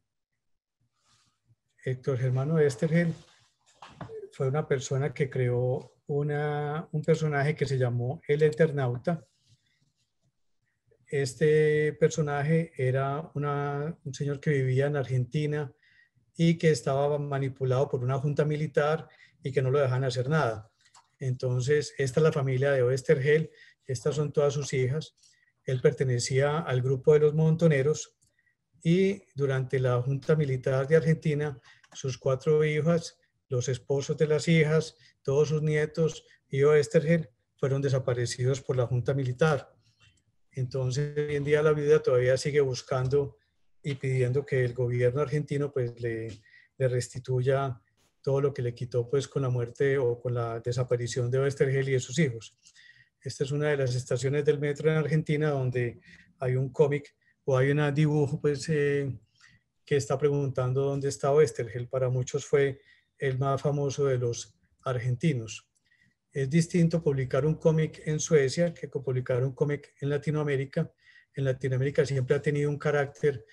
Héctor Germano Estergel fue una persona que creó un personaje que se llamó El Eternauta. Este personaje era un señor que vivía en Argentina y que estaba manipulado por una junta militar y que no lo dejaban hacer nada entonces, esta es la familia de Oestergel, estas son todas sus hijas. Él pertenecía al grupo de los montoneros y durante la Junta Militar de Argentina, sus cuatro hijas, los esposos de las hijas, todos sus nietos y Oestergel fueron desaparecidos por la Junta Militar. Entonces, hoy en día la viuda todavía sigue buscando y pidiendo que el gobierno argentino pues le, le restituya todo lo que le quitó pues con la muerte o con la desaparición de Oestergel y de sus hijos. Esta es una de las estaciones del metro en Argentina donde hay un cómic o hay un dibujo pues eh, que está preguntando dónde está Oestergel. Para muchos fue el más famoso de los argentinos. Es distinto publicar un cómic en Suecia que publicar un cómic en Latinoamérica. En Latinoamérica siempre ha tenido un carácter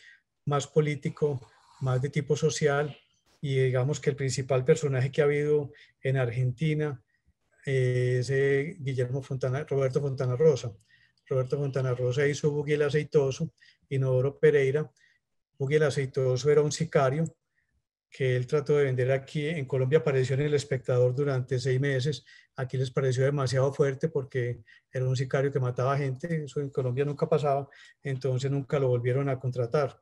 más político, más de tipo social, y digamos que el principal personaje que ha habido en Argentina eh, es eh, Guillermo Fontana, Roberto Fontana Rosa. Roberto Fontana Rosa hizo Buggy el Aceitoso y Pereira. Buggy el Aceitoso era un sicario que él trató de vender aquí. En Colombia apareció en El Espectador durante seis meses. Aquí les pareció demasiado fuerte porque era un sicario que mataba gente. Eso en Colombia nunca pasaba. Entonces nunca lo volvieron a contratar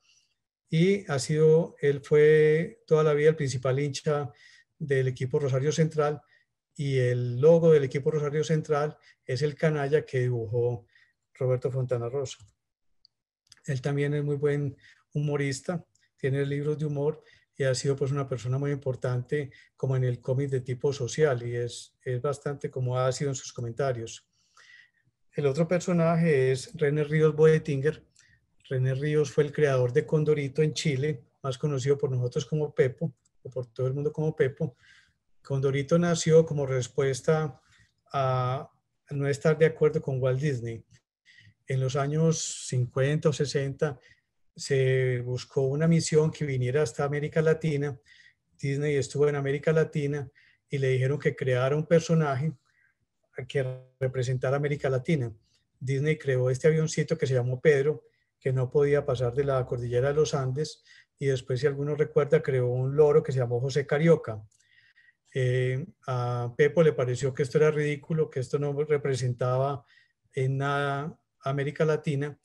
y ha sido, él fue toda la vida el principal hincha del equipo Rosario Central y el logo del equipo Rosario Central es el canalla que dibujó Roberto Fontana Rosa. Él también es muy buen humorista, tiene libros de humor y ha sido pues una persona muy importante como en el cómic de tipo social y es, es bastante como ha sido en sus comentarios. El otro personaje es René Ríos Boetinger, René Ríos fue el creador de Condorito en Chile, más conocido por nosotros como Pepo, o por todo el mundo como Pepo. Condorito nació como respuesta a no estar de acuerdo con Walt Disney. En los años 50 o 60 se buscó una misión que viniera hasta América Latina. Disney estuvo en América Latina y le dijeron que creara un personaje que representara América Latina. Disney creó este avioncito que se llamó Pedro que no podía pasar de la cordillera de los Andes y después, si alguno recuerda, creó un loro que se llamó José Carioca. Eh, a Pepo le pareció que esto era ridículo, que esto no representaba en nada América Latina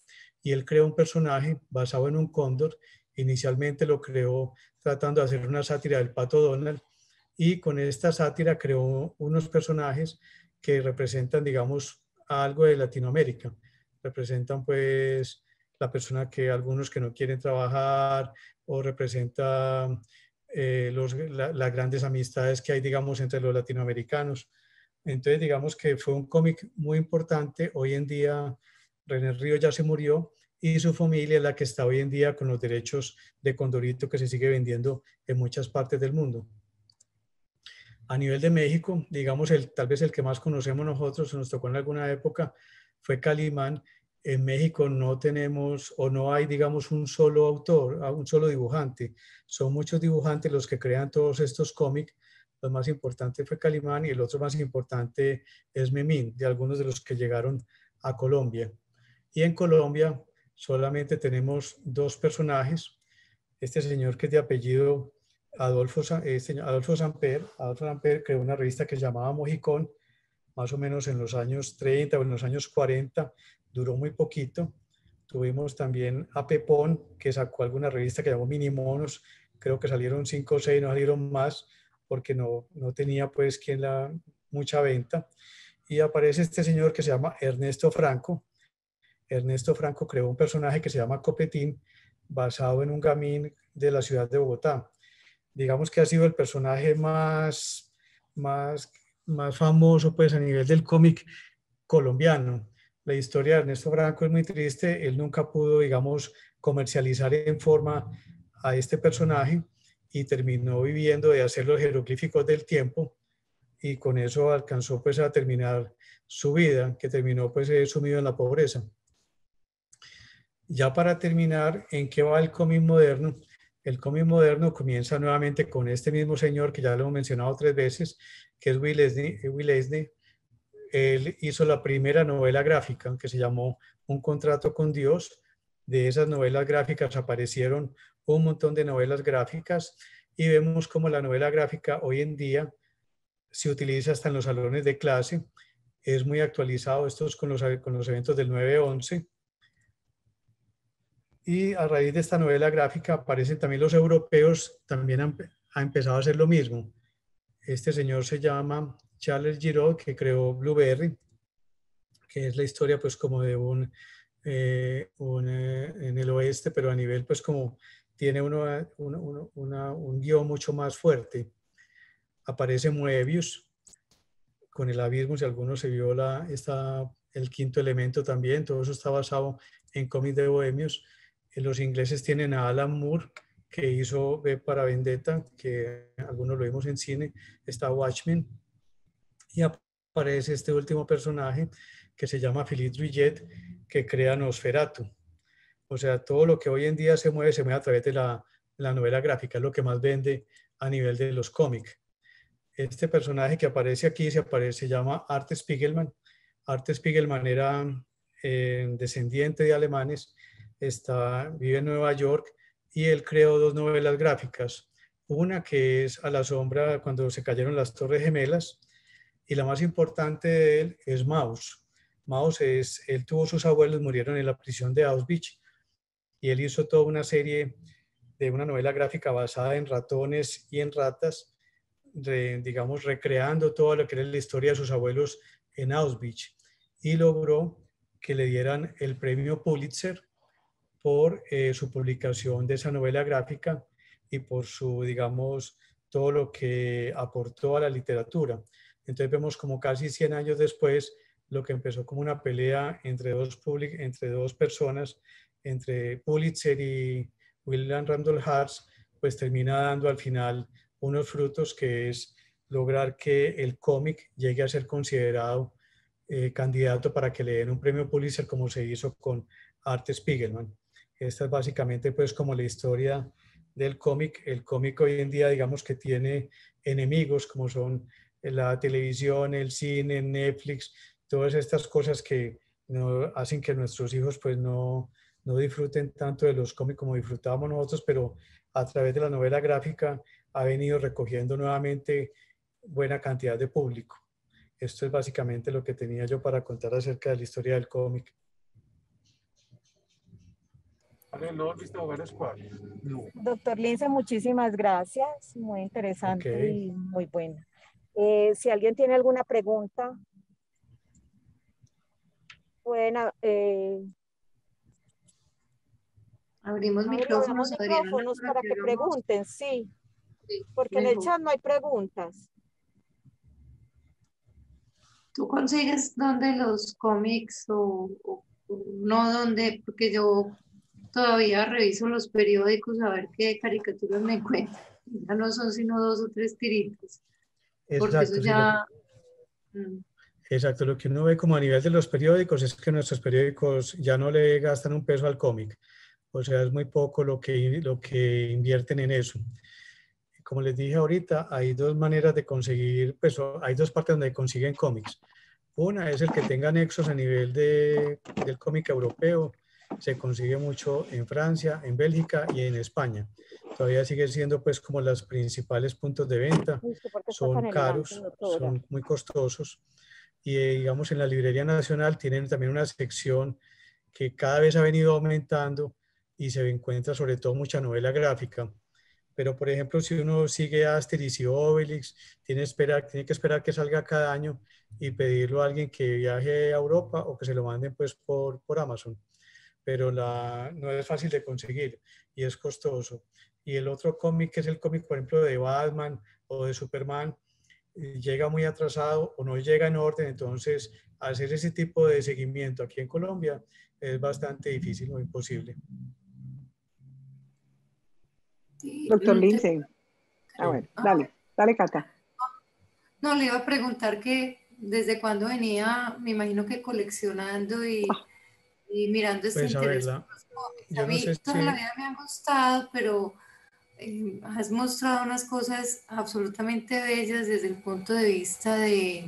y él creó un personaje basado en un cóndor. Inicialmente lo creó tratando de hacer una sátira del pato Donald y con esta sátira creó unos personajes que representan, digamos, algo de Latinoamérica. Representan pues la persona que algunos que no quieren trabajar o representa eh, los, las grandes amistades que hay, digamos, entre los latinoamericanos. Entonces, digamos que fue un cómic muy importante. Hoy en día, René Río ya se murió y su familia es la que está hoy en día con los derechos de Condorito que se sigue vendiendo en muchas partes del mundo. A nivel de México, digamos, el, tal vez el que más conocemos nosotros, nos tocó en alguna época, fue Calimán, en México no tenemos o no hay, digamos, un solo autor, ah, un solo dibujante. Son muchos dibujantes los que crean todos estos cómics. Lo más importante fue Calimán y el otro más importante es Memín, de algunos de los que llegaron a Colombia. Y en Colombia solamente tenemos dos personajes. Este señor que es de apellido Adolfo, eh, este Adolfo Samper. Adolfo Samper creó una revista que se llamaba Mojicón, más o menos en los años 30 o en los años 40, duró muy poquito. Tuvimos también a Pepón, que sacó alguna revista que llamó Minimonos, creo que salieron cinco o seis, no salieron más, porque no, tenía pues quien la, mucha venta. Y aparece este señor que se llama Ernesto Franco. Ernesto Franco creó un personaje que se llama Copetín, basado en un gamín de la ciudad de Bogotá. Digamos que ha sido el personaje más, más, más famoso pues a nivel del cómic colombiano la historia de Ernesto Branco es muy triste, él nunca pudo, digamos, comercializar en forma a este personaje y terminó viviendo de hacer los jeroglíficos del tiempo y con eso alcanzó pues a terminar su vida, que terminó pues eh, sumido en la pobreza. Ya para terminar, ¿en qué va el cómic moderno? El cómic moderno comienza nuevamente con este mismo señor que ya lo hemos mencionado tres veces, que es Will Eisner, eh, él hizo la primera novela gráfica que se llamó Un contrato con Dios. De esas novelas gráficas aparecieron un montón de novelas gráficas y vemos cómo la novela gráfica hoy en día se utiliza hasta en los salones de clase. Es muy actualizado esto con los, con los eventos del 9-11. Y a raíz de esta novela gráfica aparecen también los europeos, también ha han empezado a hacer lo mismo. Este señor se llama Charles Giraud, que creó Blueberry, que es la historia pues como de un, eh, eh, en el oeste, pero a nivel pues como tiene un guión mucho más fuerte. Aparece Moebius con el abismo, si alguno se vio la, esta, el quinto elemento también, todo eso está basado en cómics de Bohemios. Eh, los ingleses tienen a Alan Moore, que hizo B para Vendetta, que algunos lo vimos en cine, está Watchmen, y aparece este último personaje que se llama Philippe Druillet, que crea Nosferatu. O sea, todo lo que hoy en día se mueve, se mueve a través de la, novela gráfica, es lo que más vende a nivel de los cómics. Este personaje que aparece aquí se, aparece, se llama Art Spiegelman. Art Spiegelman era eh, descendiente de alemanes, está, vive en Nueva York y él creó dos novelas gráficas. Una que es A la sombra cuando se cayeron las Torres Gemelas y la más importante de él es Maus. Maus es, él tuvo sus abuelos, murieron en la prisión de Auschwitz y él hizo toda una serie de una novela gráfica basada en ratones y en ratas, digamos, recreando todo lo que era la historia de sus abuelos en Auschwitz y logró que le dieran el premio Pulitzer por eh, su publicación de esa novela gráfica y por su, digamos, todo lo que aportó a la literatura. Entonces vemos como casi 100 años después lo que empezó como una pelea entre dos, public entre dos personas, entre Pulitzer y William Randall Hartz, pues termina dando al final unos frutos que es lograr que el cómic llegue a ser considerado eh, candidato para que le den un premio Pulitzer como se hizo con Art Spiegelman. Esta es básicamente pues como la historia del cómic. El cómic hoy en día digamos que tiene enemigos como son la televisión, el cine, Netflix, todas estas cosas que hacen que nuestros hijos pues no, disfruten tanto de los cómics como disfrutábamos nosotros, pero a través de la novela gráfica ha venido recogiendo nuevamente buena cantidad de público. Esto es básicamente lo que tenía yo para contar acerca de la historia del cómic. Doctor Lince, muchísimas gracias, muy interesante y muy buena. Eh, si alguien tiene alguna pregunta, pueden... Ah, eh, Abrimos micrófonos, para que pregunten, sí. porque en el chat no hay preguntas. ¿Tú consigues dónde los cómics o, no dónde? Porque yo todavía reviso los periódicos a ver qué caricaturas me encuentro. Ya no son sino dos o tres tiritos. Exacto, ya... Mm. Exacto, lo que uno ve como a nivel de los periódicos es que nuestros periódicos ya no le gastan un peso al cómic, o sea, es muy poco lo que, lo que invierten en eso. Como les dije ahorita, hay dos maneras de conseguir, peso hay dos partes donde consiguen cómics. Una es el que tenga nexos a nivel de, del cómic europeo, se consigue mucho en Francia, en Bélgica y en España. Todavía siguen siendo pues como los principales puntos de venta. Son caros, son muy costosos. Y eh, digamos en la Librería Nacional tienen también una sección que cada vez ha venido aumentando y se encuentra sobre todo mucha novela gráfica. Pero por ejemplo, si uno sigue Asterix y Obelix, tiene, que esperar que salga cada año y pedirlo a alguien que viaje a Europa o que se lo manden pues por Amazon pero la, no es fácil de conseguir y es costoso. Y el otro cómic, que es el cómic, por ejemplo, de Batman o de Superman, eh, llega muy atrasado o no llega en orden, entonces hacer ese tipo de seguimiento aquí en Colombia es bastante difícil o imposible. Doctor Lindsay. a ah, ver, ah. dale, dale, Cata. No, le iba a preguntar que desde cuando venía, me imagino que coleccionando y... Ah. Y mirando este pues, a pues, mí no la vida me ha gustado, pero eh, has mostrado unas cosas absolutamente bellas desde el punto de vista de,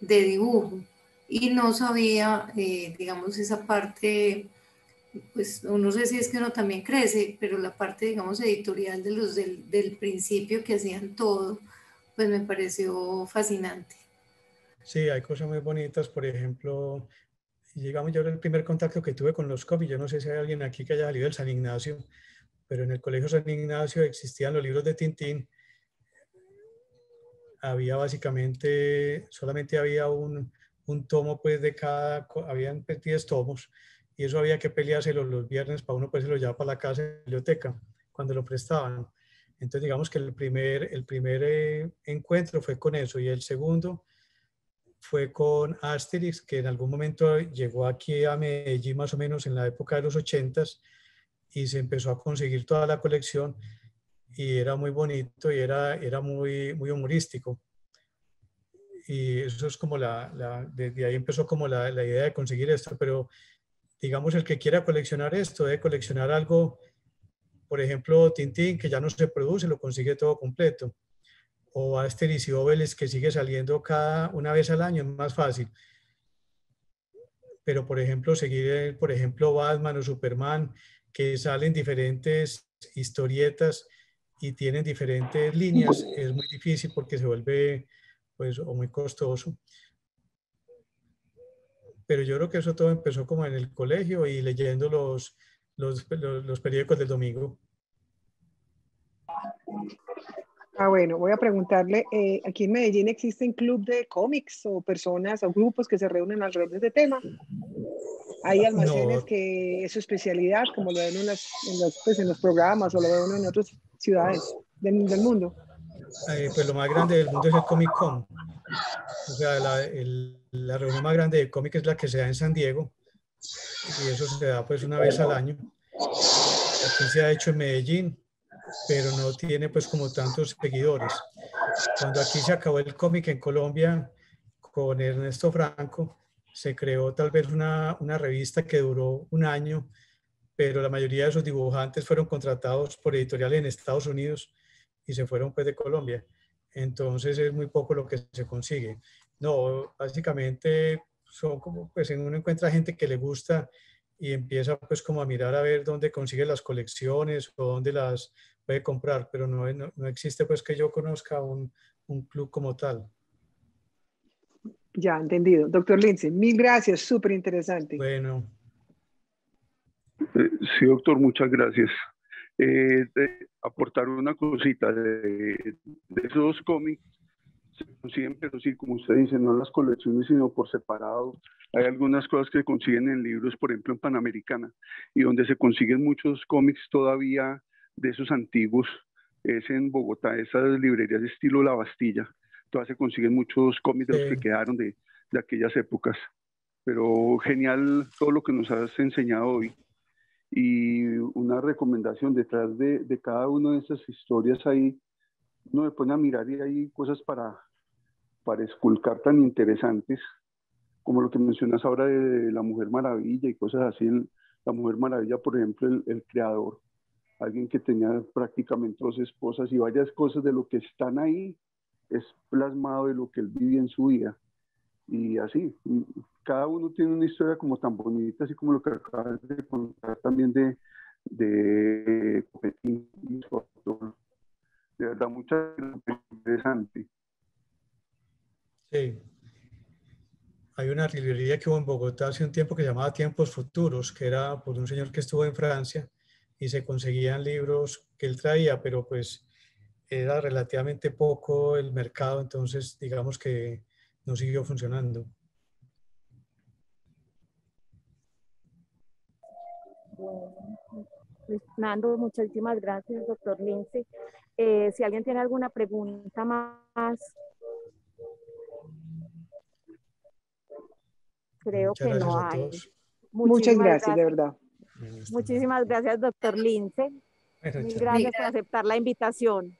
de dibujo. Y no sabía, eh, digamos, esa parte, pues no sé si es que uno también crece, pero la parte, digamos, editorial de los del, del principio que hacían todo, pues me pareció fascinante. Sí, hay cosas muy bonitas, por ejemplo, llegamos, yo era el primer contacto que tuve con los COP yo no sé si hay alguien aquí que haya salido del San Ignacio, pero en el Colegio San Ignacio existían los libros de Tintín. Había básicamente, solamente había un, un tomo pues de cada, habían 10 pues, tomos y eso había que peleárselo los viernes para uno pues se lo llevaba para la casa de la biblioteca cuando lo prestaban. Entonces digamos que el primer, el primer eh, encuentro fue con eso y el segundo fue con Asterix, que en algún momento llegó aquí a Medellín más o menos en la época de los 80 y se empezó a conseguir toda la colección y era muy bonito y era, era muy, muy humorístico. Y eso es como la, desde ahí empezó como la, la, idea de conseguir esto, pero digamos el que quiera coleccionar esto, de coleccionar algo, por ejemplo, Tintín, que ya no se produce, lo consigue todo completo o Asterix y Obelix que sigue saliendo cada una vez al año es más fácil. Pero, por ejemplo, seguir, por ejemplo, Batman o Superman, que salen diferentes historietas y tienen diferentes líneas, es muy difícil porque se vuelve pues muy costoso. Pero yo creo que eso todo empezó como en el colegio y leyendo los, los periódicos del domingo. Ah, bueno, voy a preguntarle, eh, ¿aquí en Medellín existen club de cómics o personas o grupos que se reúnen alrededor de este tema? Hay almacenes que es su especialidad, como lo ven pues, en, los, programas o lo ven en otras ciudades del, mundo. Eh, pues lo más grande del mundo es el Comic Con. O sea, la, reunión más grande de cómics es la que se da en San Diego. Y eso se da pues una vez al año. Aquí se ha hecho en Medellín, pero no tiene pues como tantos seguidores. Cuando aquí se acabó el cómic en Colombia con Ernesto Franco, se creó tal vez una, revista que duró un año, pero la mayoría de sus dibujantes fueron contratados por editoriales en Estados Unidos y se fueron pues de Colombia. Entonces es muy poco lo que se consigue. No, básicamente son como, pues en uno encuentra gente que le gusta y empieza pues como a mirar a ver dónde consigue las colecciones o dónde las puede comprar, pero no, no, existe pues que yo conozca un, club como tal. Ya, entendido. Doctor Lince, mil gracias, súper interesante. Bueno. Eh, sí, doctor, muchas gracias. Eh, aportar una cosita de, esos cómics, se consiguen, pero sí, como usted dice, no en las colecciones, sino por separado. Hay algunas cosas que se consiguen en libros, por ejemplo, en Panamericana, y donde se consiguen muchos cómics todavía de esos antiguos es en Bogotá, esas librerías de estilo La Bastilla. Todavía se consiguen muchos cómics que quedaron de, de aquellas épocas. Pero genial todo lo que nos has enseñado hoy. Y una recomendación detrás de, cada una de esas historias ahí, uno me pone a mirar y hay cosas para, para esculcar tan interesantes, como lo que mencionas ahora de, La Mujer Maravilla y cosas así. la Mujer Maravilla, por ejemplo, el creador alguien que tenía prácticamente dos esposas y varias cosas de lo que están ahí es plasmado de lo que él vive en su vida. Y así, cada uno tiene una historia como tan bonita, así como lo que acabas de contar también de, de De verdad, mucha interesante. Sí. Hay una librería que hubo en Bogotá hace un tiempo que llamaba Tiempos Futuros, que era por un señor que estuvo en Francia se conseguían libros que él traía, pero pues era relativamente poco el mercado, entonces digamos que no siguió funcionando. Fernando, pues, muchísimas gracias, doctor Lince. Eh, si alguien tiene alguna pregunta más, creo que no hay. Muchas gracias, de verdad. Muchísimas gracias, doctor Lince. gracias por aceptar la invitación.